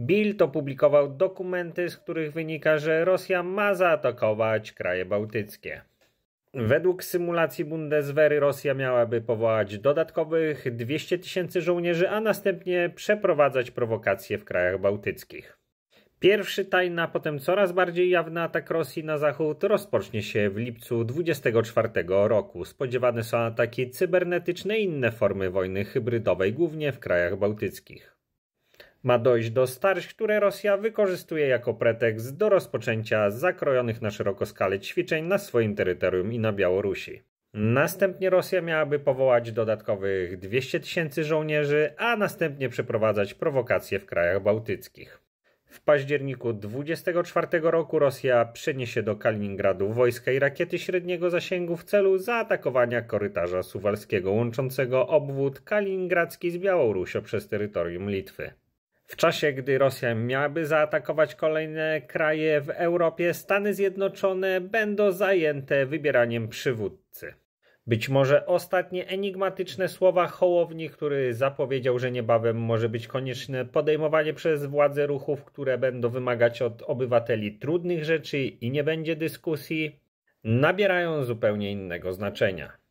Bild opublikował dokumenty, z których wynika, że Rosja ma zaatakować kraje bałtyckie. Według symulacji Bundeswehry Rosja miałaby powołać dodatkowych 200 tysięcy żołnierzy, a następnie przeprowadzać prowokacje w krajach bałtyckich. Pierwszy tajny, a potem coraz bardziej jawny atak Rosji na zachód rozpocznie się w lipcu 24 roku. Spodziewane są ataki cybernetyczne i inne formy wojny hybrydowej, głównie w krajach bałtyckich. Ma dojść do starć, które Rosja wykorzystuje jako pretekst do rozpoczęcia zakrojonych na szeroko skalę ćwiczeń na swoim terytorium i na Białorusi. Następnie Rosja miałaby powołać dodatkowych 200 tysięcy żołnierzy, a następnie przeprowadzać prowokacje w krajach bałtyckich. W październiku 24 roku Rosja przeniesie do Kaliningradu wojska i rakiety średniego zasięgu w celu zaatakowania korytarza suwalskiego łączącego obwód kaliningradzki z Białorusią przez terytorium Litwy. W czasie, gdy Rosja miałaby zaatakować kolejne kraje w Europie, Stany Zjednoczone będą zajęte wybieraniem przywódcy. Być może ostatnie enigmatyczne słowa Hołowni, który zapowiedział, że niebawem może być konieczne podejmowanie przez władze ruchów, które będą wymagać od obywateli trudnych rzeczy i nie będzie dyskusji, nabierają zupełnie innego znaczenia.